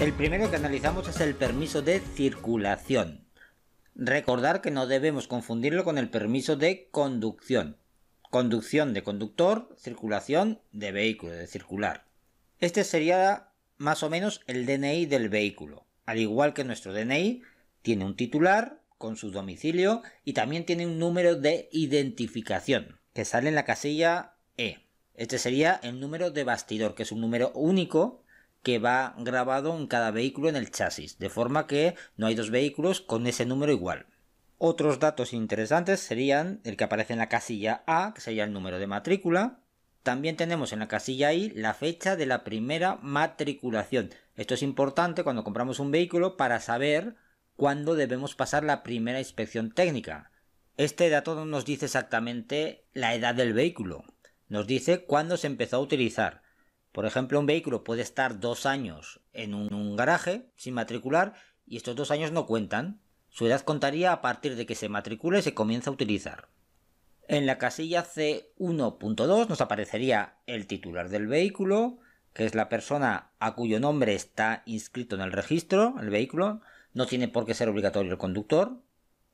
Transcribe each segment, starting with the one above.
El primero que analizamos es el permiso de circulación. Recordar que no debemos confundirlo con el permiso de conducción. Conducción de conductor, circulación de vehículo, de circular. Este sería más o menos el DNI del vehículo. Al igual que nuestro DNI, tiene un titular con su domicilio y también tiene un número de identificación que sale en la casilla E. Este sería el número de bastidor, que es un número único que va grabado en cada vehículo en el chasis, de forma que no hay dos vehículos con ese número igual. Otros datos interesantes serían el que aparece en la casilla A, que sería el número de matrícula. También tenemos en la casilla I la fecha de la primera matriculación. Esto es importante cuando compramos un vehículo para saber cuándo debemos pasar la primera inspección técnica. Este dato no nos dice exactamente la edad del vehículo, nos dice cuándo se empezó a utilizar. Por ejemplo, un vehículo puede estar dos años en un, garaje sin matricular y estos dos años no cuentan. Su edad contaría a partir de que se matricule y se comienza a utilizar. En la casilla C1.2 nos aparecería el titular del vehículo, que es la persona a cuyo nombre está inscrito en el registro, el vehículo. No tiene por qué ser obligatorio el conductor.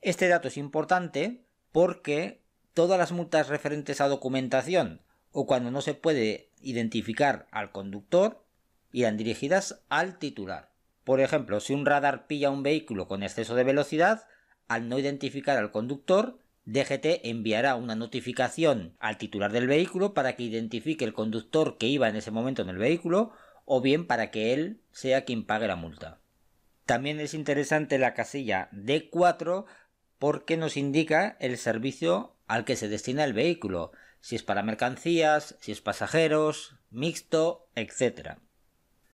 Este dato es importante porque todas las multas referentes a documentación o cuando no se puede identificar al conductor irán dirigidas al titular. Por ejemplo, si un radar pilla un vehículo con exceso de velocidad, al no identificar al conductor, DGT enviará una notificación al titular del vehículo para que identifique el conductor que iba en ese momento en el vehículo o bien para que él sea quien pague la multa. También es interesante la casilla D4 porque nos indica el servicio al que se destina el vehículo si es para mercancías, si es pasajeros, mixto, etcétera.